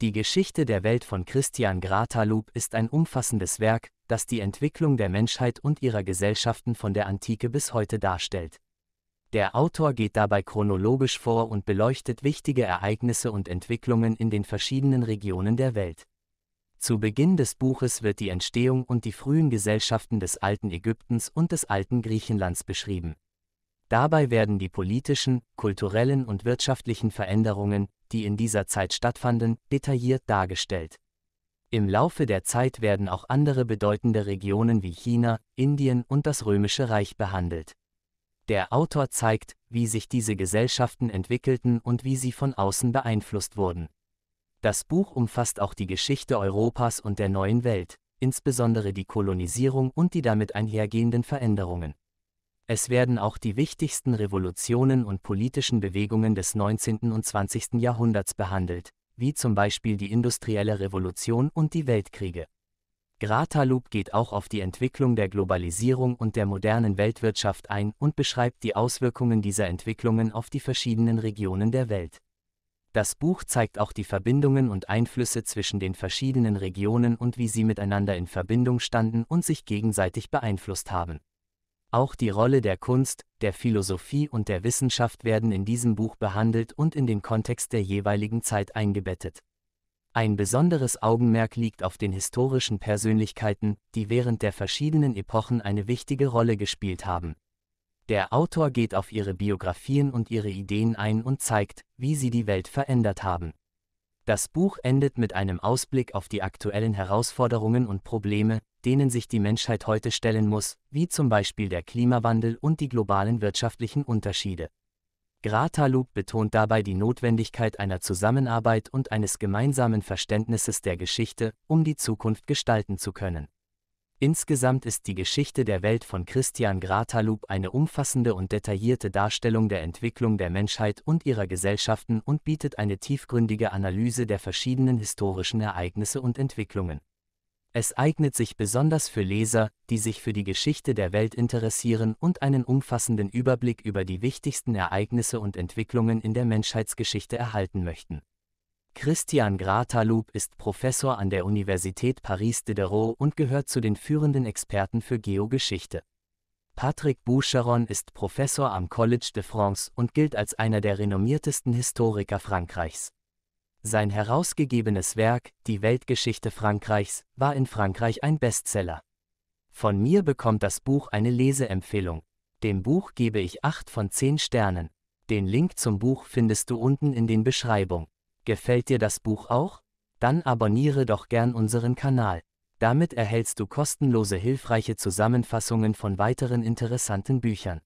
Die Geschichte der Welt von Christian Gratalup ist ein umfassendes Werk, das die Entwicklung der Menschheit und ihrer Gesellschaften von der Antike bis heute darstellt. Der Autor geht dabei chronologisch vor und beleuchtet wichtige Ereignisse und Entwicklungen in den verschiedenen Regionen der Welt. Zu Beginn des Buches wird die Entstehung und die frühen Gesellschaften des alten Ägyptens und des alten Griechenlands beschrieben. Dabei werden die politischen, kulturellen und wirtschaftlichen Veränderungen, die in dieser Zeit stattfanden, detailliert dargestellt. Im Laufe der Zeit werden auch andere bedeutende Regionen wie China, Indien und das Römische Reich behandelt. Der Autor zeigt, wie sich diese Gesellschaften entwickelten und wie sie von außen beeinflusst wurden. Das Buch umfasst auch die Geschichte Europas und der neuen Welt, insbesondere die Kolonisierung und die damit einhergehenden Veränderungen. Es werden auch die wichtigsten Revolutionen und politischen Bewegungen des 19. und 20. Jahrhunderts behandelt, wie zum Beispiel die industrielle Revolution und die Weltkriege. Gratalup geht auch auf die Entwicklung der Globalisierung und der modernen Weltwirtschaft ein und beschreibt die Auswirkungen dieser Entwicklungen auf die verschiedenen Regionen der Welt. Das Buch zeigt auch die Verbindungen und Einflüsse zwischen den verschiedenen Regionen und wie sie miteinander in Verbindung standen und sich gegenseitig beeinflusst haben. Auch die Rolle der Kunst, der Philosophie und der Wissenschaft werden in diesem Buch behandelt und in den Kontext der jeweiligen Zeit eingebettet. Ein besonderes Augenmerk liegt auf den historischen Persönlichkeiten, die während der verschiedenen Epochen eine wichtige Rolle gespielt haben. Der Autor geht auf ihre Biografien und ihre Ideen ein und zeigt, wie sie die Welt verändert haben. Das Buch endet mit einem Ausblick auf die aktuellen Herausforderungen und Probleme, denen sich die Menschheit heute stellen muss, wie zum Beispiel der Klimawandel und die globalen wirtschaftlichen Unterschiede. Grata Gratalup betont dabei die Notwendigkeit einer Zusammenarbeit und eines gemeinsamen Verständnisses der Geschichte, um die Zukunft gestalten zu können. Insgesamt ist die Geschichte der Welt von Christian Grataloup eine umfassende und detaillierte Darstellung der Entwicklung der Menschheit und ihrer Gesellschaften und bietet eine tiefgründige Analyse der verschiedenen historischen Ereignisse und Entwicklungen. Es eignet sich besonders für Leser, die sich für die Geschichte der Welt interessieren und einen umfassenden Überblick über die wichtigsten Ereignisse und Entwicklungen in der Menschheitsgeschichte erhalten möchten. Christian Grataloup ist Professor an der Universität Paris Diderot und gehört zu den führenden Experten für Geogeschichte. Patrick Boucheron ist Professor am Collège de France und gilt als einer der renommiertesten Historiker Frankreichs. Sein herausgegebenes Werk, Die Weltgeschichte Frankreichs, war in Frankreich ein Bestseller. Von mir bekommt das Buch eine Leseempfehlung. Dem Buch gebe ich 8 von 10 Sternen. Den Link zum Buch findest du unten in den Beschreibungen. Gefällt dir das Buch auch? Dann abonniere doch gern unseren Kanal. Damit erhältst du kostenlose hilfreiche Zusammenfassungen von weiteren interessanten Büchern.